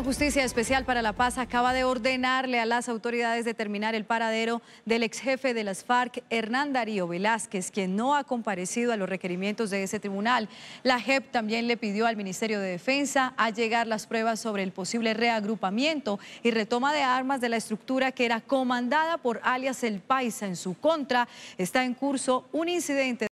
la Justicia Especial para la Paz acaba de ordenarle a las autoridades determinar el paradero del ex jefe de las FARC, Hernán Darío Velázquez, quien no ha comparecido a los requerimientos de ese tribunal. La JEP también le pidió al Ministerio de Defensa a llegar las pruebas sobre el posible reagrupamiento y retoma de armas de la estructura que era comandada por alias El Paisa en su contra. Está en curso un incidente.